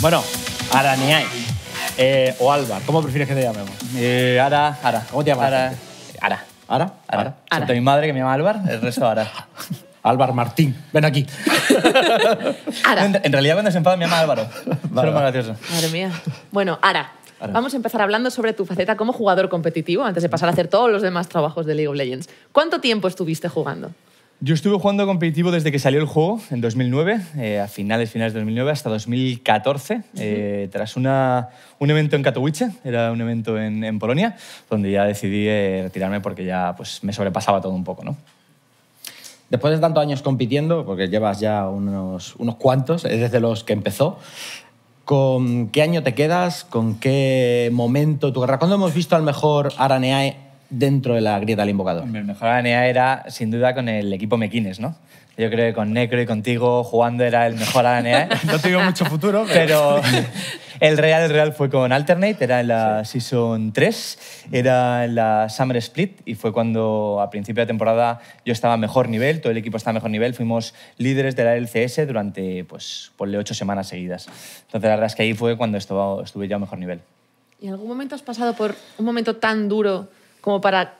Bueno, Ara Eh, o Alba, ¿cómo prefieres que te llamemos? Eh, Ara, Ara. ¿Cómo te llamas? Ara. Ara. ¿Ara? Ara. Ara. mi madre que me llama Álvar, el resto Ara. Álvar Martín, ven aquí. Ara. En, realidad cuando se enfada me llama Álvaro. Pero más gracioso. Madre mía. Bueno, Ara. Vamos a empezar hablando sobre tu faceta como jugador competitivo antes de pasar a hacer todos los demás trabajos de League of Legends. ¿Cuánto tiempo estuviste jugando? Yo estuve jugando competitivo desde que salió el juego, en 2009, eh, a finales, finales de 2009, hasta 2014, eh, tras una, un evento en Katowice, era un evento en, Polonia, donde ya decidí eh, retirarme porque ya pues, me sobrepasaba todo un poco. ¿no? Después de tantos años compitiendo, porque llevas ya unos, unos cuantos, desde los que empezó, ¿con qué año te quedas? ¿Con qué momento tu carrera? ¿Cuándo hemos visto al mejor Araneae dentro de la grieta del invocador? Mi mejor ANA era, sin duda, con el equipo Mequines, ¿no? Yo creo que con Necro y contigo jugando era el mejor ANA. no tengo mucho futuro, pero... el Real, el Real fue con Alternate, era en la Season 3, era en la Summer Split y fue cuando a principio de temporada yo estaba a mejor nivel, todo el equipo estaba a mejor nivel, fuimos líderes de la LCS durante, pues, le ocho semanas seguidas. Entonces la verdad es que ahí fue cuando estuve, ya a mejor nivel. ¿Y en algún momento has pasado por un momento tan duro como para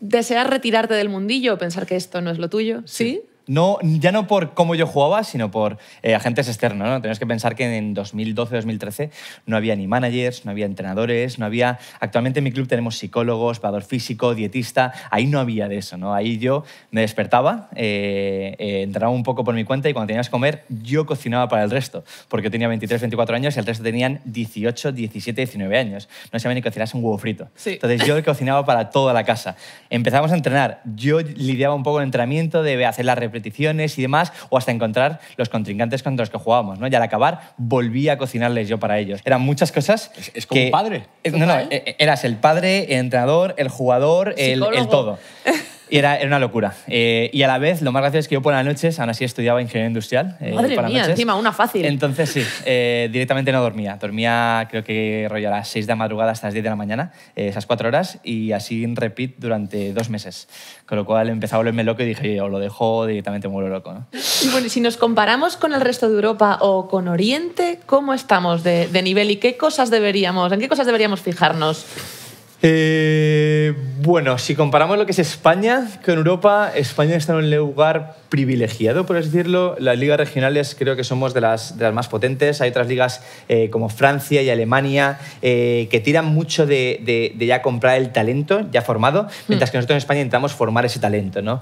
desear retirarte del mundillo pensar que esto no es lo tuyo, ¿sí? no, ya no por cómo yo jugaba, sino por eh, agentes externos. ¿no? que pensar que en 2012-2013 no había ni managers, no había entrenadores, no había... Actualmente en mi club tenemos psicólogos, jugador físico, dietista, ahí no había de eso. ¿no? Ahí yo me despertaba, eh, eh, entraba un poco por mi cuenta y cuando tenías que comer yo cocinaba para el resto, porque yo tenía 23, 24 años y el resto tenían 18, 17, 19 años. No sabían ni cocinas un huevo frito. Entonces yo cocinaba para toda la casa. Empezamos a entrenar. Yo lidiaba un poco el entrenamiento de hacer la y demás, o hasta encontrar los contrincantes contra los que jugábamos, ¿no? Y al acabar volví a cocinarles yo para ellos. Eran muchas cosas. Es, como padre. Eh, no, no, eh, eras el padre, el entrenador, el jugador, el, el todo. Y era, era una locura. Eh, y a la vez, lo más gracioso es que yo por las noches, aún así estudiaba ingeniería industrial. Eh, Madre mía, encima, una fácil. Entonces sí, eh, directamente no dormía. Dormía creo que rollo a las 6 de la madrugada hasta las 10 de la mañana, esas 4 horas, y así en repeat durante dos meses. Con lo cual empezaba a volverme loco y dije, o lo dejo directamente me vuelvo loco. Y bueno, si nos comparamos con el resto de Europa o con Oriente, ¿cómo estamos de, de nivel y qué cosas deberíamos, en qué cosas deberíamos fijarnos? Eh, bueno, si comparamos lo que es España con Europa, España está en un lugar privilegiado, por así decirlo. Las ligas regionales creo que somos de las, más potentes. Hay otras ligas eh, como Francia y Alemania eh, que tiran mucho de, ya comprar el talento ya formado, mientras mm. que nosotros en España intentamos formar ese talento. ¿no?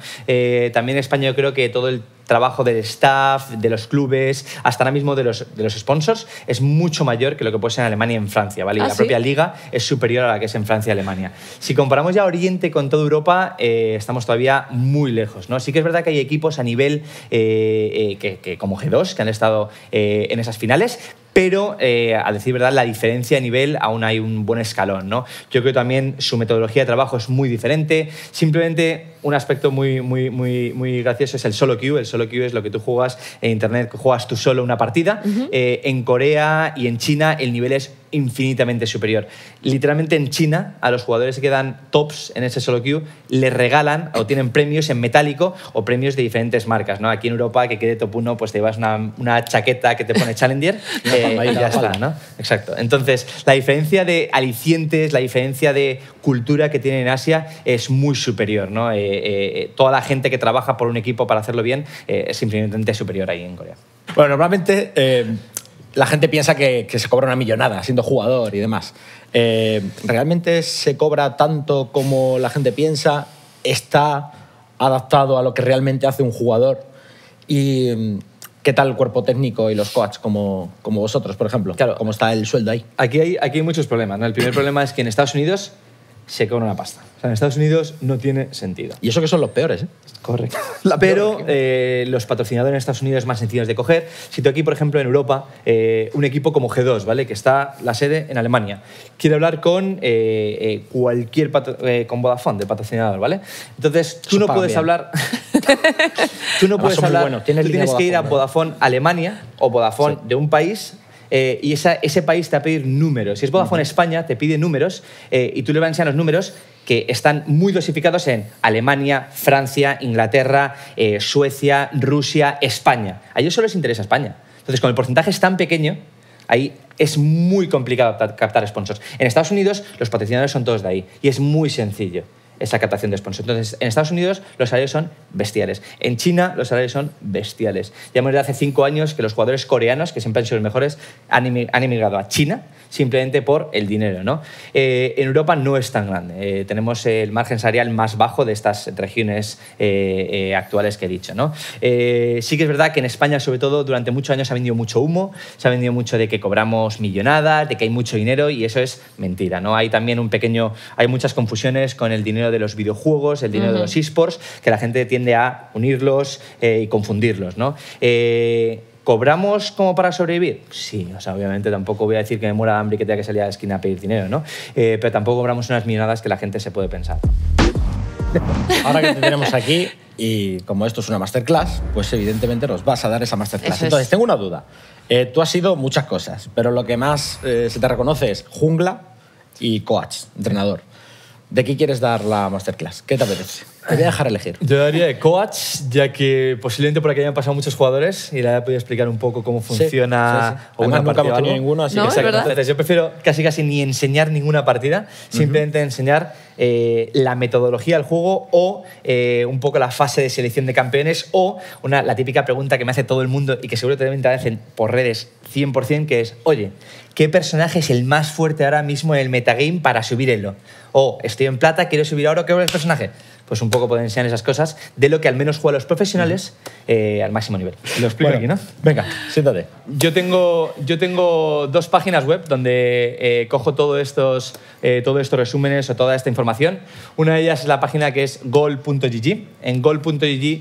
también en España yo creo que todo el trabajo del staff, de los clubes, hasta ahora mismo de los, de los sponsors, es mucho mayor que lo que puede ser en Alemania y en Francia, ¿vale? Y ¿Ah, la propia liga es superior a la que es en Francia y Alemania. Si comparamos ya Oriente con toda Europa, eh, estamos todavía muy lejos, ¿no? Sí que es verdad que hay equipos a nivel eh, eh, que, como G2 que han estado en esas finales, pero eh, a decir verdad, la diferencia de nivel aún hay un buen escalón. ¿no? Yo creo también su metodología de trabajo es muy diferente. Simplemente un aspecto muy, muy, muy, muy gracioso es el solo queue. El solo queue es lo que tú juegas en Internet, que juegas tú solo una partida. Eh, en Corea y en China el nivel es infinitamente superior. Literalmente en China, a los jugadores que dan tops en ese solo queue, les regalan o tienen premios en metálico o premios de diferentes marcas. ¿no? Aquí en Europa, que quede top 1, pues te llevas una, chaqueta que te pone Challenger eh, y ya está. ¿no? Exacto. Entonces, la diferencia de alicientes, la diferencia de cultura que tienen en Asia es muy superior. ¿no? Eh, eh, toda la gente que trabaja por un equipo para hacerlo bien es infinitamente superior ahí en Corea. Bueno, normalmente la gente piensa que, se cobra una millonada siendo jugador y demás. Eh, ¿Realmente se cobra tanto como la gente piensa? ¿Está adaptado a lo que realmente hace un jugador? ¿Y mm, qué tal el cuerpo técnico y los coaches como, vosotros, por ejemplo? Claro. ¿Cómo está el sueldo ahí? Aquí hay, aquí hay muchos problemas. El primer problema es que en Estados Unidos se cobra una pasta. O en Estados Unidos no tiene sentido. Y eso que son los peores, ¿eh? Correcto. Pero eh, los patrocinadores en Estados Unidos más sencillos de coger. Si tú aquí, por ejemplo, en Europa, eh, un equipo como G2, ¿vale? Que está la sede en Alemania, quiere hablar con eh, cualquier con Vodafone, de patrocinador, ¿vale? Entonces, tú no puedes hablar... tú no puedes hablar... Tienes, tienes que ir a Vodafone Alemania o Vodafone de un país eh, y ese país te va a pedir números. Si es Vodafone España, te pide números eh, y tú le vas a enseñar los números que están muy dosificados en Alemania, Francia, Inglaterra, eh, Suecia, Rusia, España. A ellos solo les interesa España. Entonces, como el porcentaje es tan pequeño, ahí es muy complicado captar sponsors. En Estados Unidos los patrocinadores son todos de ahí y es muy sencillo esa captación de sponsors. Entonces, en Estados Unidos los salarios son bestiales. En China los salarios son bestiales. Ya hemos visto hace cinco años que los jugadores coreanos, que siempre han sido los mejores, han, emigrado a China simplemente por el dinero. ¿no? Eh, en Europa no es tan grande. Eh, tenemos el margen salarial más bajo de estas regiones eh, actuales que he dicho. ¿no? sí que es verdad que en España, sobre todo, durante muchos años se ha vendido mucho humo, se ha vendido mucho de que cobramos millonadas, de que hay mucho dinero y eso es mentira. ¿no? Hay también un pequeño, hay muchas confusiones con el dinero de los videojuegos, el dinero de los esports, que la gente tiende a unirlos eh, y confundirlos. ¿no? Eh, ¿Cobramos como para sobrevivir? Sí, o sea, obviamente tampoco voy a decir que me muera de hambre y que tenga que salir a la esquina a pedir dinero, ¿no? Eh, pero tampoco cobramos unas millonadas que la gente se puede pensar. Ahora que te tenemos aquí y como esto es una masterclass, pues evidentemente nos vas a dar esa masterclass. Entonces, tengo una duda. tú has sido muchas cosas, pero lo que más se te reconoce es jungla y coach, entrenador. ¿De qué quieres dar la masterclass? ¿Qué te apetece? voy a dejar elegir. Yo daría de coach, ya que posiblemente por aquí hayan pasado muchos jugadores y le haya podido explicar un poco cómo funciona sí, partida. sí. Además, nunca tenido ninguno, así no, Entonces, yo prefiero casi casi ni enseñar ninguna partida, simplemente enseñar eh, la metodología del juego o eh, un poco la fase de selección de campeones o una, la típica pregunta que me hace todo el mundo y que seguro también te hacen por redes 100%, que es, oye, ¿qué personaje es el más fuerte ahora mismo en el metagame para subir O estoy en plata, quiero subir ahora, ¿qué es el personaje? pues un poco pueden enseñar esas cosas de lo que al menos juegan los profesionales eh, al máximo nivel. Lo explico aquí, ¿no? Venga, siéntate. Yo tengo, yo tengo dos páginas web donde eh, cojo todos estos, eh, todos estos resúmenes o toda esta información. Una de ellas es la página que es goal.gg. En goal.gg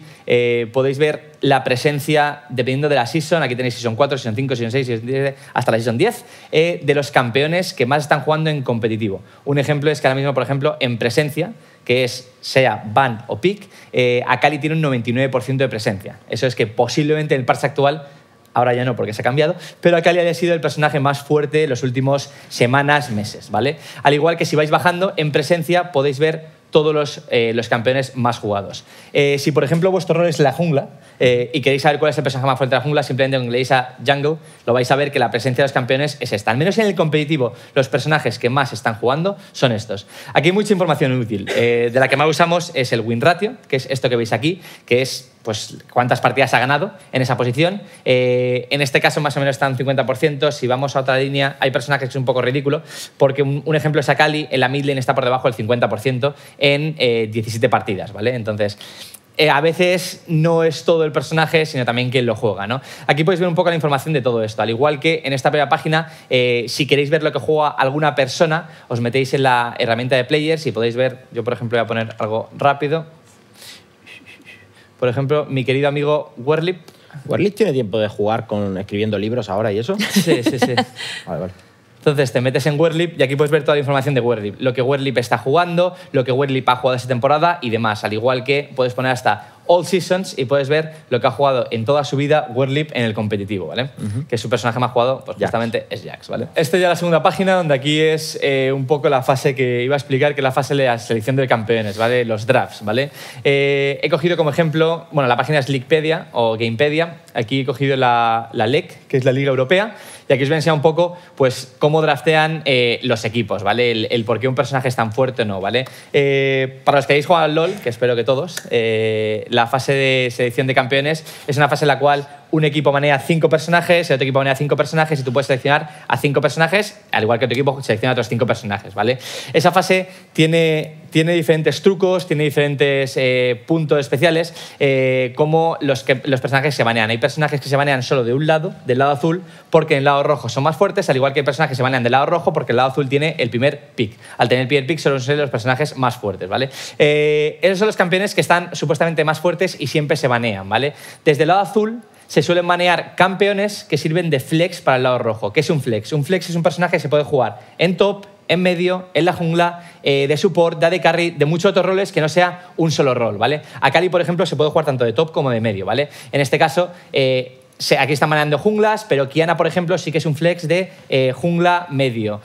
podéis ver la presencia, dependiendo de la season, aquí tenéis season 4, season 5, season 6, season 10, hasta la season 10, de los campeones que más están jugando en competitivo. Un ejemplo es que ahora mismo, por ejemplo, en presencia que es sea ban o pick, eh, Akali tiene un 99% de presencia. Eso es que posiblemente en el parche actual, ahora ya no porque se ha cambiado, pero Akali haya sido el personaje más fuerte en los últimos semanas, meses, ¿vale? Al igual que si vais bajando en presencia podéis ver todos eh, los, campeones más jugados. Eh, si, por ejemplo, vuestro rol es la jungla eh, y queréis saber cuál es el personaje más fuerte de la jungla, simplemente en inglés a Jungle lo vais a ver que la presencia de los campeones es esta. Al menos en el competitivo, los personajes que más están jugando son estos. Aquí hay mucha información útil. de la que más usamos es el win ratio, que es esto que veis aquí, que es pues cuántas partidas ha ganado en esa posición. Eh, en este caso más o menos está un 50%. Si vamos a otra línea, hay personajes que es un poco ridículo, porque un, ejemplo es Akali, en la mid está por debajo del 50% en 17 eh, partidas, ¿vale? Entonces, eh, a veces no es todo el personaje, sino también quien lo juega. Aquí podéis ver un poco la información de todo esto. Al igual que en esta primera página, si queréis ver lo que juega alguna persona, os metéis en la herramienta de players y podéis ver, yo por ejemplo voy a poner algo rápido. Por ejemplo, mi querido amigo Werlip. ¿Werlip tiene tiempo de jugar con escribiendo libros ahora y eso? Sí, sí, sí. vale, vale. Entonces te metes en Werlip y aquí puedes ver toda la información de Werlip, lo que Werlip está jugando, lo que Werlip ha jugado esa temporada y demás. Al igual que puedes poner hasta All Seasons y puedes ver lo que ha jugado en toda su vida Werlip en el competitivo, ¿vale? Que su personaje más jugado, pues justamente es Jax, ¿vale? Esta ya la segunda página, donde aquí es eh, un poco la fase que iba a explicar, que es la fase de la selección de campeones, ¿vale? Los drafts, ¿vale? Eh, he cogido como ejemplo, bueno, la página es Leaguepedia o Gamepedia. Aquí he cogido la, la LEC, que es la Liga Europea. Y aquí os voy a enseñar un poco pues, cómo draftean eh, los equipos, ¿vale? El, el, por qué un personaje es tan fuerte o no, ¿vale? para los que hayáis jugado al LOL, que espero que todos, la fase de selección de campeones es una fase en la cual un equipo maneja cinco personajes, el otro equipo maneja cinco personajes y tú puedes seleccionar a cinco personajes, al igual que tu equipo selecciona a otros cinco personajes, ¿vale? Esa fase tiene, tiene diferentes trucos, tiene diferentes eh, puntos especiales, eh, como los, que, los personajes se banean. Hay personajes que se banean solo de un lado, del lado azul, porque en el lado rojo son más fuertes, al igual que hay personajes que se banean del lado rojo porque el lado azul tiene el primer pick. Al tener el primer pick solo son los personajes más fuertes, ¿vale? Eh, esos son los campeones que están supuestamente más fuertes y siempre se banean, ¿vale? Desde el lado azul se suelen manear campeones que sirven de flex para el lado rojo. ¿Qué es un flex? Un flex es un personaje que se puede jugar en top, en medio, en la jungla, eh, de support, de carry, de muchos otros roles que no sea un solo rol, ¿vale? por ejemplo, se puede jugar tanto de top como de medio, ¿vale? En este caso, eh, aquí están manejando junglas, pero Kiana, por ejemplo, sí que es un flex de eh, jungla medio.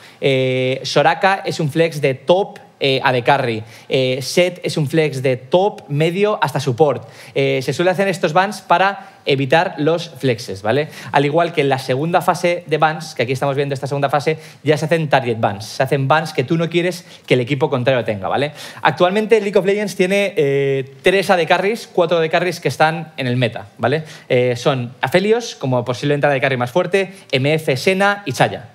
Soraka es un flex de top eh, a de carry. Eh, set es un flex de top, medio hasta support. Eh, se suele hacer estos bans para evitar los flexes, ¿vale? Al igual que en la segunda fase de bans, que aquí estamos viendo esta segunda fase, ya se hacen target bans, se hacen bans que tú no quieres que el equipo contrario tenga, ¿vale? Actualmente League of Legends tiene eh, tres AD carries, cuatro de carries que están en el meta, ¿vale? Eh, son Aphelios, como posible entrada de carry más fuerte, MF, Sena y Chaya,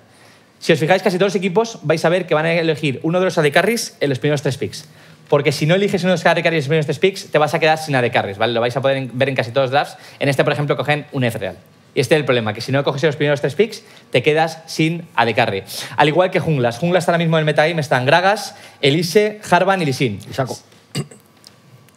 si os fijáis, casi todos los equipos vais a ver que van a elegir uno de los AD carries en los primeros tres picks. Porque si no eliges uno de los AD carries en los primeros tres picks, te vas a quedar sin AD carries, ¿vale? Lo vais a poder ver en casi todos los drafts. En este, por ejemplo, cogen un F-Real. Y este es el problema, que si no coges los primeros tres picks, te quedas sin AD carry. Al igual que junglas. Junglas ahora mismo en el metagame están Gragas, Elise, Harvan y Lisin.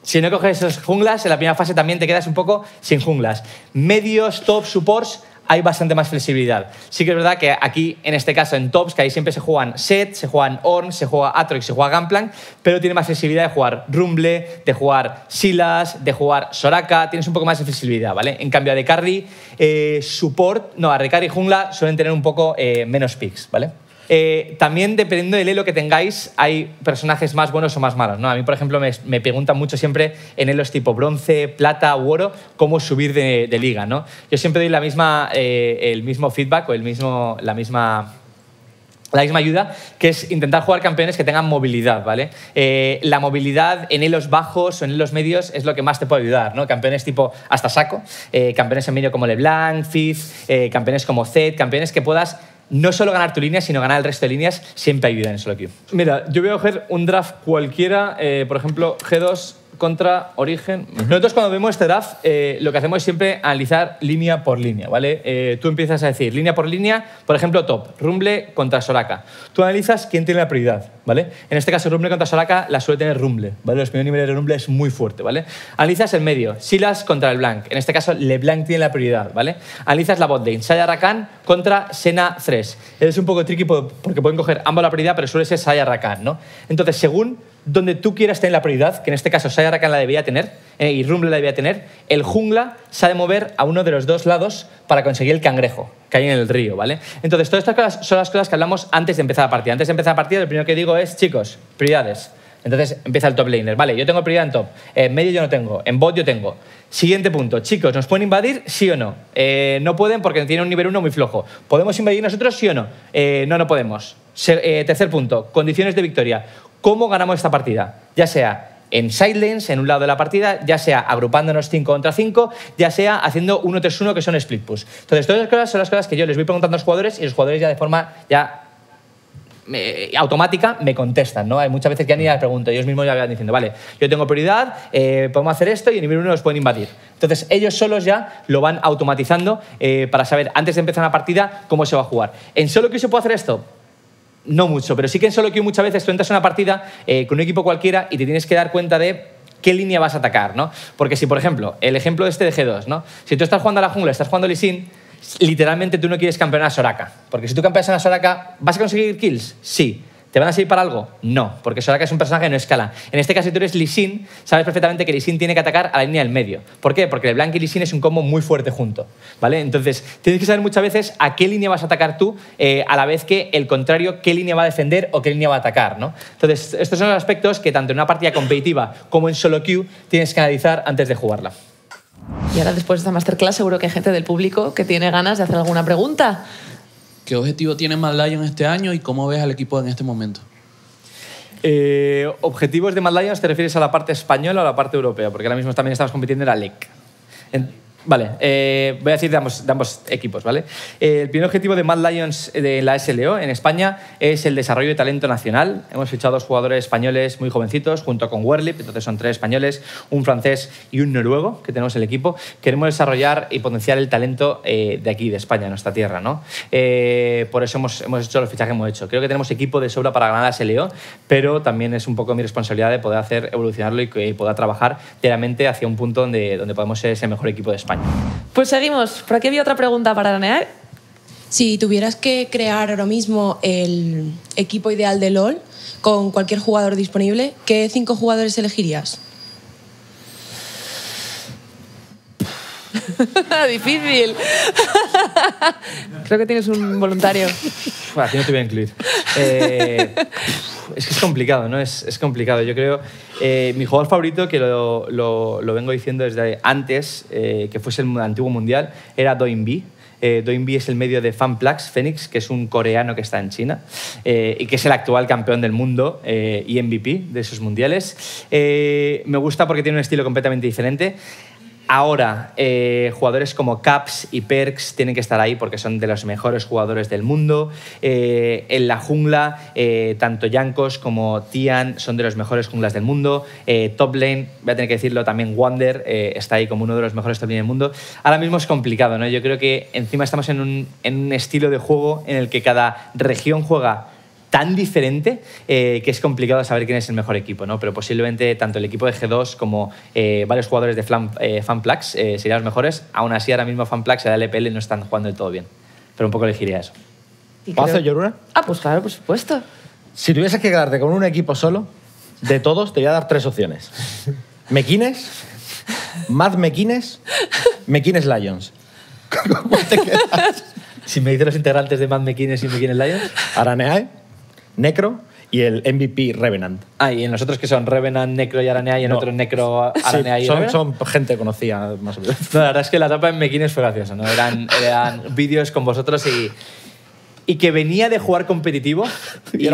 Si no coges esos junglas, en la primera fase también te quedas un poco sin junglas. Medios, top, supports, hay bastante más flexibilidad. Sí que es verdad que aquí, en este caso, en tops, que ahí siempre se juegan set, se juegan orn, se juega atrox, se juega gamplank, pero tiene más flexibilidad de jugar rumble, de jugar silas, de jugar soraka, tienes un poco más de flexibilidad, ¿vale? En cambio, a de carry, eh, support, no, a y jungla suelen tener un poco eh, menos picks, ¿vale? Eh, también dependiendo del elo que tengáis, hay personajes más buenos o más malos. A mí, por ejemplo, me, preguntan mucho siempre en elos tipo bronce, plata u oro, cómo subir de, liga. ¿no? Yo siempre doy la misma, eh, el mismo feedback o el mismo, la misma la misma ayuda, que es intentar jugar campeones que tengan movilidad, ¿vale? Eh, la movilidad en elos bajos o en elos medios es lo que más te puede ayudar, ¿no? Campeones tipo hasta saco, campeones en medio como LeBlanc, Fizz, campeones como Zed, campeones que puedas no solo ganar tu línea, sino ganar el resto de líneas siempre hay vida en solo queue. Mira, yo voy a coger un draft cualquiera, eh, por ejemplo, G2 contra origen. Nosotros cuando vemos este DAF, eh, lo que hacemos es siempre analizar línea por línea, ¿vale? Eh, tú empiezas a decir línea por línea, por ejemplo, top, Rumble contra Soraka. Tú analizas quién tiene la prioridad, ¿vale? En este caso, Rumble contra Soraka la suele tener Rumble, ¿vale? Los primeros niveles de Rumble es muy fuerte, ¿vale? Analizas el medio, Silas contra el Blank. En este caso, LeBlanc tiene la prioridad, ¿vale? Analizas la bot lane, Saya contra Sena 3. Es un poco tricky porque pueden coger ambos la prioridad, pero suele ser Saya Rakan, ¿no? Entonces, según donde tú quieras tener la prioridad, que en este caso Sayarakan la debía tener eh, y Rumble la debía tener, el jungla se ha de mover a uno de los dos lados para conseguir el cangrejo que hay en el río, ¿vale? Entonces, todas estas son las cosas que hablamos antes de empezar la partida. Antes de empezar la partida, lo primero que digo es, chicos, prioridades. Entonces empieza el top laner. Vale, yo tengo prioridad en top. En eh, medio yo no tengo. En bot yo tengo. Siguiente punto. Chicos, ¿nos pueden invadir? Sí o no. Eh, no pueden porque tienen un nivel 1 muy flojo. ¿Podemos invadir nosotros? Sí o no. no, no podemos. tercer punto. Condiciones de victoria. ¿Cómo ganamos esta partida? Ya sea en silence en un lado de la partida, ya sea agrupándonos 5 contra 5, ya sea haciendo 1-3-1 que son split push. Entonces, todas esas cosas son las cosas que yo les voy preguntando a los jugadores y los jugadores ya de forma ya eh, automática me contestan, ¿no? Hay muchas veces que ya ni la pregunto, ellos mismos ya van diciendo, vale, yo tengo prioridad, eh, podemos hacer esto y en nivel 1 los pueden invadir. Entonces, ellos solos ya lo van automatizando eh, para saber, antes de empezar una partida, cómo se va a jugar. ¿En solo que se puede hacer esto? no mucho, pero sí que en solo que muchas veces tú entras a una partida eh, con un equipo cualquiera y te tienes que dar cuenta de qué línea vas a atacar, ¿no? Porque si, por ejemplo, el ejemplo este de G2, ¿no? Si tú estás jugando a la jungla, estás jugando a Lee Sin, literalmente tú no quieres campeonar a Soraka. Porque si tú campeonas a Soraka, ¿vas a conseguir kills? Sí. ¿Te van a servir para algo? No, porque que es un personaje que no escala. En este caso, si tú eres Lee Sin, sabes perfectamente que Lee Sin tiene que atacar a la línea del medio. ¿Por qué? Porque el blanco y Lee Sin es un combo muy fuerte junto. ¿vale? Entonces, tienes que saber muchas veces a qué línea vas a atacar tú, eh, a la vez que el contrario, qué línea va a defender o qué línea va a atacar. Entonces, estos son los aspectos que tanto en una partida competitiva como en solo queue tienes que analizar antes de jugarla. Y ahora, después de esta masterclass, seguro que hay gente del público que tiene ganas de hacer alguna pregunta. ¿Qué objetivo tiene Mad en este año y cómo ves al equipo en este momento? Eh, ¿Objetivos de Mad Lions te refieres a la parte española o a la parte europea? Porque ahora mismo también estamos compitiendo en la LEC. Vale, eh, voy a decir de ambos, equipos, ¿vale? Eh, el primer objetivo de Mad Lions eh, de la SLO en España es el desarrollo de talento nacional. Hemos fichado dos jugadores españoles muy jovencitos junto con Werlip, entonces son tres españoles, un francés y un noruego que tenemos en el equipo. Queremos desarrollar y potenciar el talento de aquí, de España, en nuestra tierra, ¿no? por eso hemos, hecho los fichajes que hemos hecho. Creo que tenemos equipo de sobra para ganar la SLO, pero también es un poco mi responsabilidad de poder hacer evolucionarlo y poder trabajar diariamente hacia un punto donde, donde podemos ser ese mejor equipo de España. Pues seguimos. Por aquí había otra pregunta para Daniel. Si tuvieras que crear ahora mismo el equipo ideal de LOL con cualquier jugador disponible, ¿qué cinco jugadores elegirías? Difícil. Creo que tienes un voluntario. Bueno, aquí no te voy a incluir. Eh, es que es complicado, ¿no? Es, es complicado. Yo creo. Eh, mi jugador favorito, que lo, lo, vengo diciendo desde antes eh, que fuese el antiguo mundial, era Doinbi. Eh, Doinbi es el medio de FanPlax Phoenix, que es un coreano que está en China y que es el actual campeón del mundo y MVP de esos mundiales. me gusta porque tiene un estilo completamente diferente. Ahora, eh, jugadores como Caps y Perks tienen que estar ahí porque son de los mejores jugadores del mundo. Eh, en la jungla, eh, tanto Yankos como Tian son de los mejores junglas del mundo. top lane, voy a tener que decirlo también, Wander está ahí como uno de los mejores top del mundo. Ahora mismo es complicado, ¿no? Yo creo que encima estamos en un, en un estilo de juego en el que cada región juega tan diferente eh, que es complicado saber quién es el mejor equipo, ¿no? Pero posiblemente tanto el equipo de G2 como eh, varios jugadores de eh, Fanplax serían los mejores. Aún así, ahora mismo Fanplax y la LPL no están jugando del todo bien. Pero un poco elegiría eso. ¿Puedo hacer Ah, pues claro, por supuesto. Si tuvieses que quedarte con un equipo solo, de todos, te voy a dar tres opciones. Mequines, Mad Mequines, Mequines Lions. ¿Cómo te quedas? si me dices los integrantes de Mad Mequines y Mequines Lions. hay Necro y el MVP Revenant. Ah, y en nosotros que son Revenant, Necro y Aranea, y en otros Necro, Aranea y son, son, gente conocida, más o menos. la verdad es que la etapa en Mekines fue graciosa, ¿no? Eran, vídeos con vosotros y, y que venía de jugar competitivo y,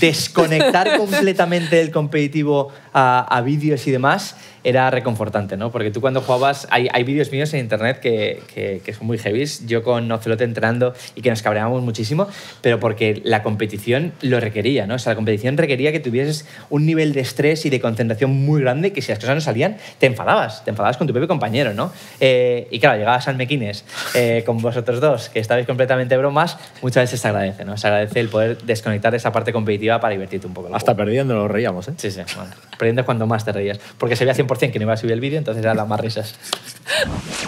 desconectar completamente el competitivo a, a vídeos y demás era reconfortante, ¿no? Porque tú cuando jugabas, hay, hay vídeos míos en internet que, que, son muy heavy, yo con Ocelote entrenando y que nos cabreábamos muchísimo, pero porque la competición lo requería, ¿no? O sea, la competición requería que tuvieses un nivel de estrés y de concentración muy grande que si las cosas no salían, te enfadabas, te enfadabas con tu propio compañero, ¿no? Eh, y claro, llegabas al San Mequines eh, con vosotros dos, que estabais completamente bromas, muchas veces se agradece, ¿no? Se agradece el poder desconectar esa parte competitiva para divertirte un poco. Hasta perdiendo nos reíamos, ¿eh? Sí, sí, perdiendo es cuando más te reías, porque se veía 100% que no iba a subir el vídeo, entonces era las más risas.